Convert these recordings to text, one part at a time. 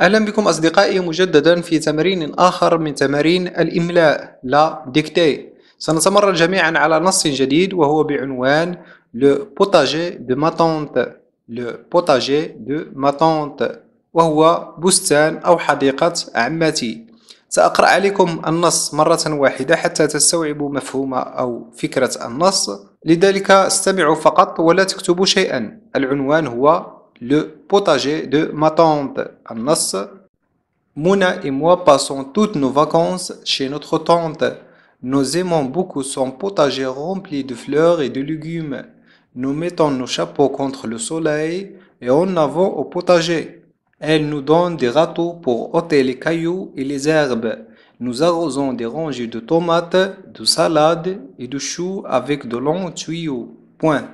أهلا بكم أصدقائي مجددا في تمرين آخر من تمارين الإملاء لا ديكتي سنتمرن جميعا على نص جديد وهو بعنوان لو بوتاجي دو ماتونت لو بوتاجي دو ماتونت وهو بستان أو حديقة عمتي سأقرأ عليكم النص مرة واحدة حتى تستوعبوا مفهوم أو فكرة النص لذلك استمعوا فقط ولا تكتبوا شيئا العنوان هو le potager de ma tante, Anas. Mouna et moi passons toutes nos vacances chez notre tante. Nous aimons beaucoup son potager rempli de fleurs et de légumes. Nous mettons nos chapeaux contre le soleil et on avance au potager. Elle nous donne des râteaux pour ôter les cailloux et les herbes. Nous arrosons des rangées de tomates, de salades et de choux avec de longs tuyaux. Point.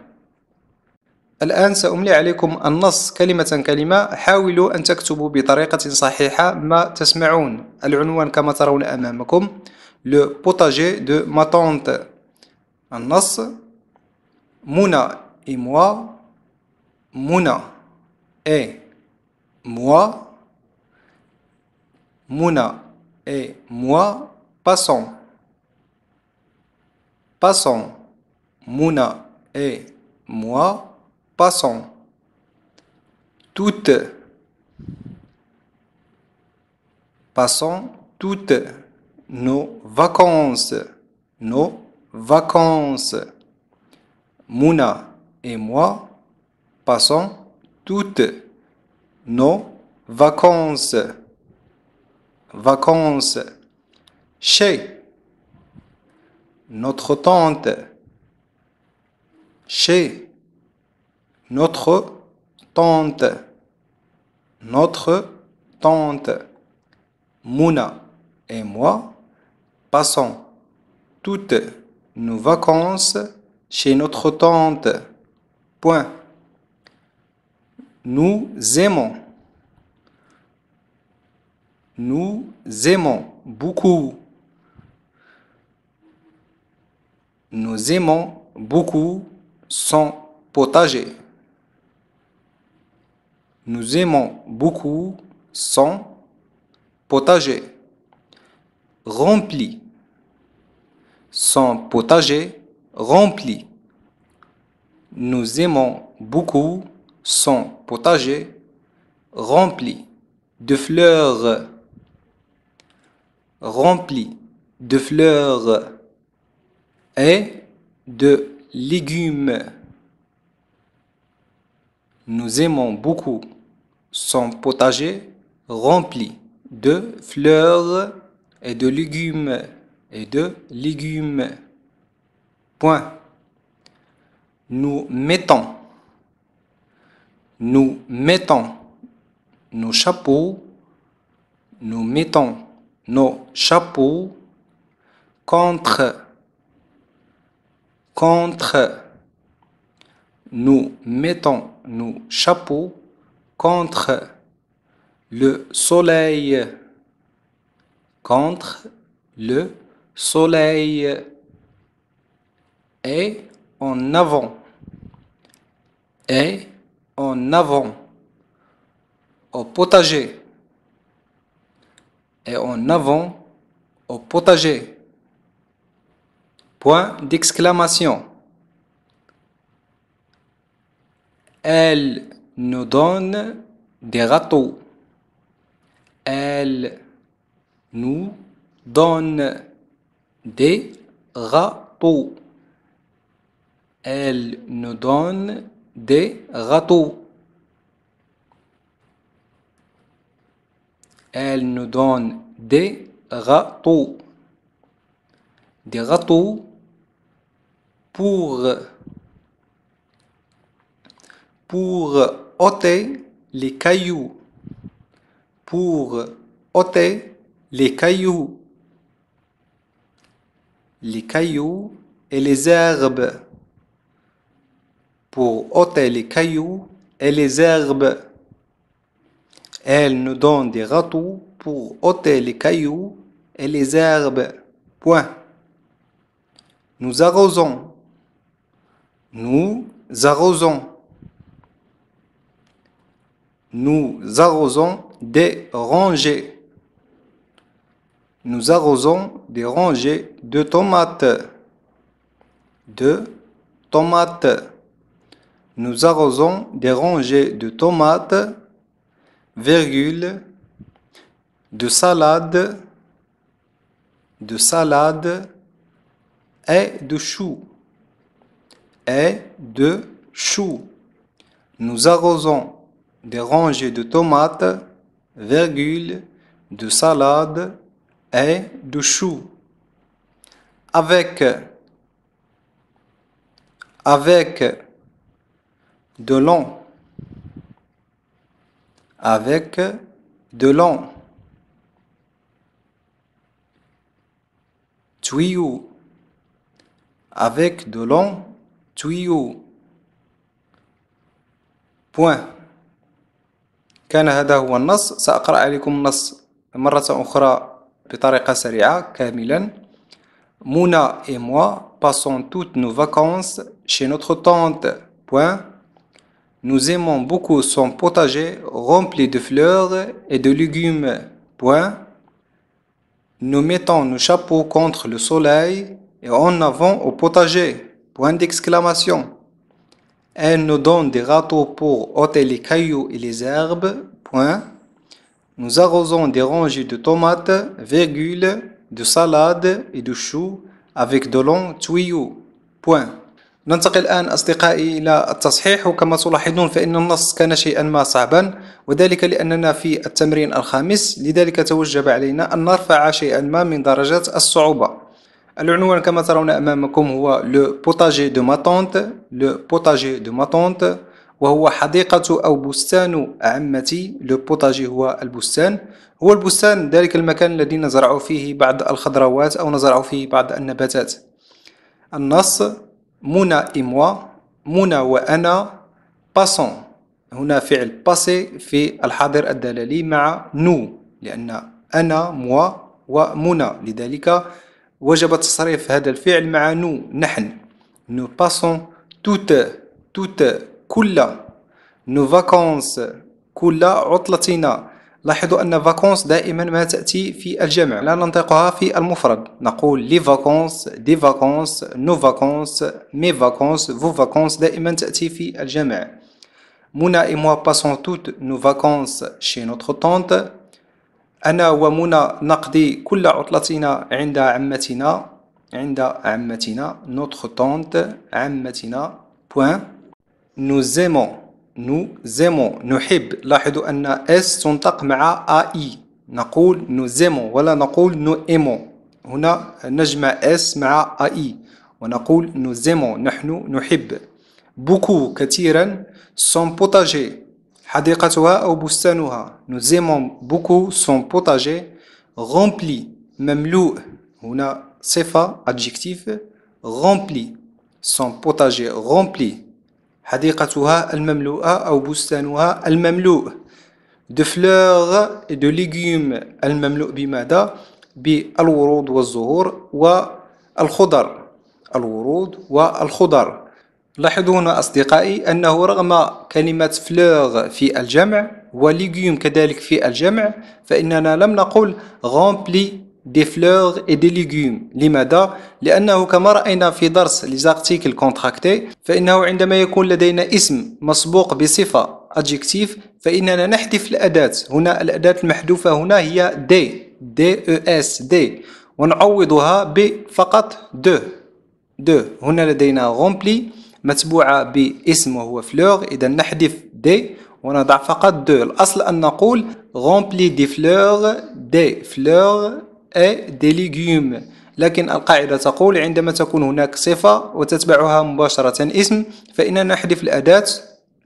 الآن سأملي عليكم النص كلمة كلمة حاولوا أن تكتبوا بطريقة صحيحة ما تسمعون العنوان كما ترون أمامكم Le potager de ma tante النص منى et moi منى et moi منى et moi passons passons منى et moi Passons. Toutes. Passons toutes nos vacances. Nos vacances. Mouna et moi passons toutes nos vacances. Vacances. Chez notre tante. Chez notre tante, notre tante. Mouna et moi passons toutes nos vacances chez notre tante. Point. Nous aimons. Nous aimons beaucoup. Nous aimons beaucoup son potager. Nous aimons beaucoup son potager. Rempli. Son potager rempli. Nous aimons beaucoup son potager rempli de fleurs. Rempli de fleurs et de légumes. Nous aimons beaucoup son potager rempli de fleurs et de légumes et de légumes. Point. Nous mettons, nous mettons nos chapeaux, nous mettons nos chapeaux contre, contre, nous mettons nos chapeaux contre le soleil, contre le soleil et en avant, et en avant, au potager, et en avant, au potager. Point d'exclamation. Elle nous donne des râteaux. Elle nous donne des râteaux. Elle nous donne des râteaux. Elle nous donne des râteaux. Des râteaux pour pour ôter les cailloux, pour ôter les cailloux, les cailloux et les herbes, pour ôter les cailloux et les herbes. Elle nous donne des râteaux pour ôter les cailloux et les herbes. Point. Nous arrosons. Nous arrosons nous arrosons des rangées. Nous arrosons des rangées de tomates. De tomates. Nous arrosons des rangées de tomates, virgule, de salade, de salade et de choux. Et de choux. Nous arrosons des rangées de tomates, de salade et de choux. Avec, avec de long, avec de long, tuyau, avec de long tuyau. Point. كان Mouna et moi passons toutes nos vacances chez notre tante. Nous aimons beaucoup son potager rempli de fleurs et de légumes. Nous mettons nos chapeaux contre le soleil et en avant au potager. Point d'exclamation. Elle nous donne des râteaux pour ôter les cailloux et les herbes. Point. Nous arrosons des rangées de tomates, virgule, de salades et de choux avec de longs tuyaux. point. ننتقل الآن أصدقائي إلى التصحيح وكما تلاحظون فإن النص كان شيئا ما صعبا وذلك لأننا في التمرين الخامس لذلك توجب علينا أن نرفع شيئا ما من درجة الصعوبة العنوان كما ترون أمامكم هو لو بوتاجي دو ماتونت لو بوتاجي دو ماتونت وهو حديقة أو بستان عمتي لو بوتاجي هو البستان هو البستان ذلك المكان الذي نزرع فيه بعض الخضروات أو نزرع فيه بعض النباتات النص منى إموا منى وأنا باسون هنا فعل باسي في الحاضر الدلالي مع نو لأن أنا موا ومنى لذلك وجب تصريف هذا الفعل مع نو نحن نو باسون توت توت كل نو فاكونس كل عطلتنا لاحظوا أن فاكونس دائما ما تأتي في الجمع لا ننطقها في المفرد نقول لي فاكونس دي فاكونس نو فاكونس مي فاكونس فو فاكونس دائما تأتي في الجمع منى اي موا باسون توت نو فاكونس شي نوتر tante انا ومنى نقضي كل عطلتنا عند عمتنا عند عمتنا نوتخ طونت عمتنا بوان نو زيمون نو زيمون نحب لاحظوا ان اس تنطق مع اي نقول نو زيمون ولا نقول نو ايمون هنا نجمع اس مع اي ونقول نو زيمون نحن نحب بوكو كثيرا سون بوتاجي حديقتها أو بستانها nous aimons beaucoup son potager rempli مملوء هنا صفة adjectif غومبلي سون potager غومبلي حديقتها المملوءة أو بستانها المملوء دو فلوغ دو de المملوء بماذا؟ بالورود والزهور والخضر الورود والخضر لاحظون أصدقائي أنه رغم كلمة فلوغ في الجمع وليغيوم كذلك في الجمع فإننا لم نقول غومبلي دي فلور اي دي ليجيوم لماذا لانه كما راينا في درس ليزارتيكل كونتراكتي فانه عندما يكون لدينا اسم مسبوق بصفه ادجكتيف فاننا نحذف الاداه هنا الاداه المحذوفه هنا هي دي دي او اس دي ونعوضها بفقط دو دو هنا لدينا غومبلي متبوعة باسم وهو فلور إذا نحذف دي ونضع فقط دو الأصل أن نقول غومبلي دي فلور دي فلور اي دي ليغيوم لكن القاعدة تقول عندما تكون هناك صفة وتتبعها مباشرة اسم فإننا نحذف الأداة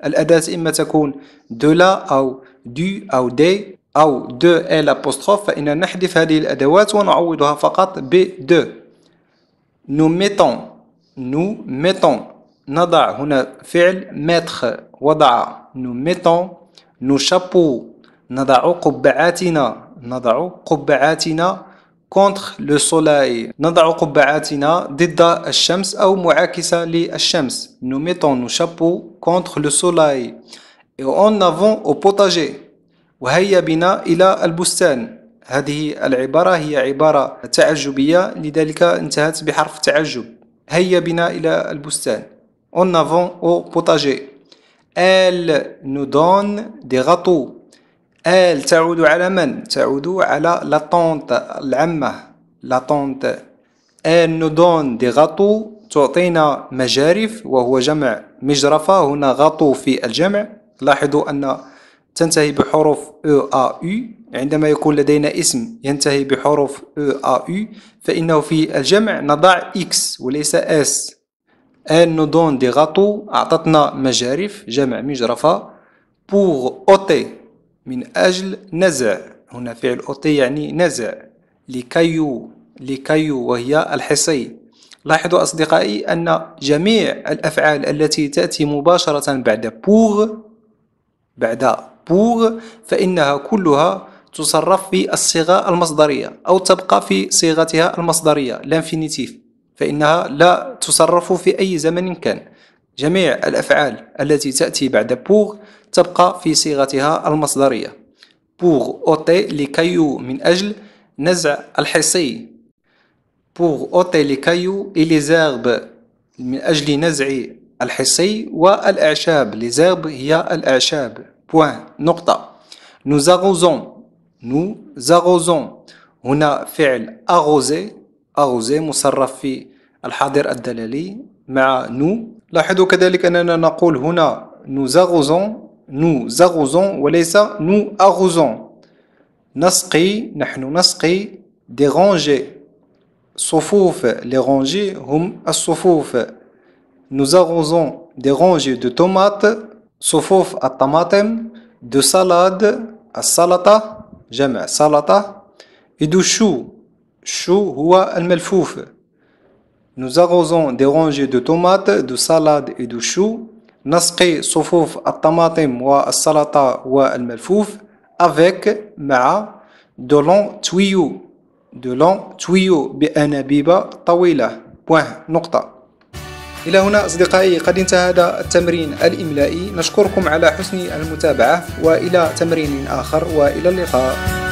الأداة إما تكون لا أو دو أو دي أو دو اي أبوستروف فإننا نحذف هذه الأدوات ونعوضها فقط ب دو نو ميتون نو ميتون نضع هنا فعل متخ وضع نو ميتون نو شابو نضع قبعاتنا نضع قبعاتنا كونتخ لو سولاي نضع قبعاتنا ضد الشمس أو معاكسة للشمس نو ميتون نو شابو كونتخ لو سولاي et اون نافون او بوتاجي وهيا بنا إلى البستان هذه العبارة هي عبارة تعجبية لذلك انتهت بحرف تعجب هيا بنا إلى البستان en avant au potager. Elle nous donne des gâteaux. Elle تعود على من؟ تعود على la tante العمة la tante. Elle nous donne des gâteaux تعطينا مجارف وهو جمع مجرفة هنا غطو في الجمع لاحظوا أن تنتهي بحروف أو أ U عندما يكون لدينا اسم ينتهي بحروف أو أ U فإنه في الجمع نضع X وليس S ان دون دي غاتو اعطتنا مجارف جمع مجرفة بوغ اوتي من اجل نزع هنا فعل اوتي يعني نزع لكيو لكيو وهي الحصي لاحظوا أصدقائي أن جميع الأفعال التي تأتي مباشرة بعد بوغ بعد بوغ فإنها كلها تصرف في الصيغة المصدرية أو تبقى في صيغتها المصدرية لانفينيتيف فإنها لا تصرف في أي زمن كان جميع الأفعال التي تأتي بعد بوغ تبقى في صيغتها المصدرية بوغ أوتي لكيو من أجل نزع الحصي بوغ أوتي لكيو إليزارب من أجل نزع الحصي والأعشاب لزاغب هي الأعشاب بوان نقطة نوزاغوزون نوزاغوزون هنا فعل أغوزي أغوزي مصرف في الحاضر الدلالي مع نو لاحظوا كذلك أننا نقول هنا نو زاغوزون نو زاغوزون وليس نو أغوزون نسقي نحن نسقي ديغونجي صفوف ليغونجي هم الصفوف نو زغوزون des دو طومات صفوف الطماطم, دو سالاد السلطة, جمع سلطة, إدو شو Chou هو الملفوف. Nous arrosons des rangées de tomates, de salades et de choux. نسقي صفوف الطماطم والسلطة والملفوف avec مع de longs tuyaux de longs tuyaux بأنابيب طويلة بواه نقطة إلى هنا أصدقائي قد انتهى هذا التمرين الإملائي نشكركم على حسن المتابعة وإلى تمرين آخر وإلى اللقاء